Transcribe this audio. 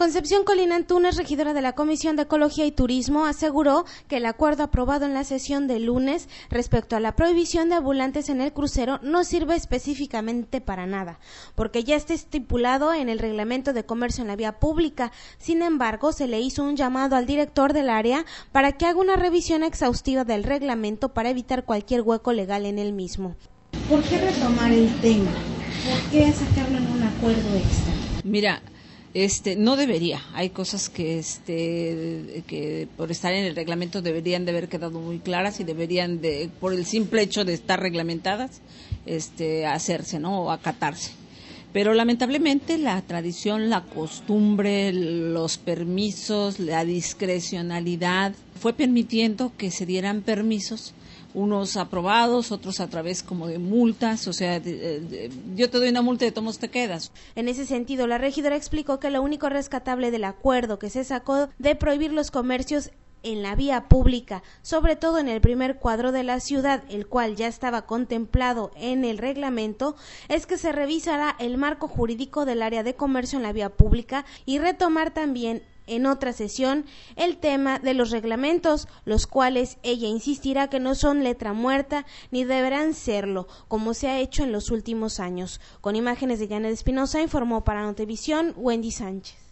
Concepción Colina Antunes, regidora de la Comisión de Ecología y Turismo, aseguró que el acuerdo aprobado en la sesión de lunes respecto a la prohibición de ambulantes en el crucero no sirve específicamente para nada, porque ya está estipulado en el Reglamento de Comercio en la Vía Pública. Sin embargo, se le hizo un llamado al director del área para que haga una revisión exhaustiva del reglamento para evitar cualquier hueco legal en el mismo. ¿Por qué retomar el tema? ¿Por qué sacarlo en un acuerdo extra? Mira, este, no debería. Hay cosas que, este, que por estar en el reglamento deberían de haber quedado muy claras y deberían de, por el simple hecho de estar reglamentadas, este, hacerse, ¿no? O acatarse. Pero lamentablemente la tradición, la costumbre, los permisos, la discrecionalidad fue permitiendo que se dieran permisos unos aprobados, otros a través como de multas, o sea, eh, yo te doy una multa y de tomos te quedas. En ese sentido, la regidora explicó que lo único rescatable del acuerdo que se sacó de prohibir los comercios en la vía pública, sobre todo en el primer cuadro de la ciudad, el cual ya estaba contemplado en el reglamento, es que se revisará el marco jurídico del área de comercio en la vía pública y retomar también en otra sesión el tema de los reglamentos, los cuales ella insistirá que no son letra muerta ni deberán serlo, como se ha hecho en los últimos años. Con imágenes de Janet Espinosa informó para Notevisión Wendy Sánchez.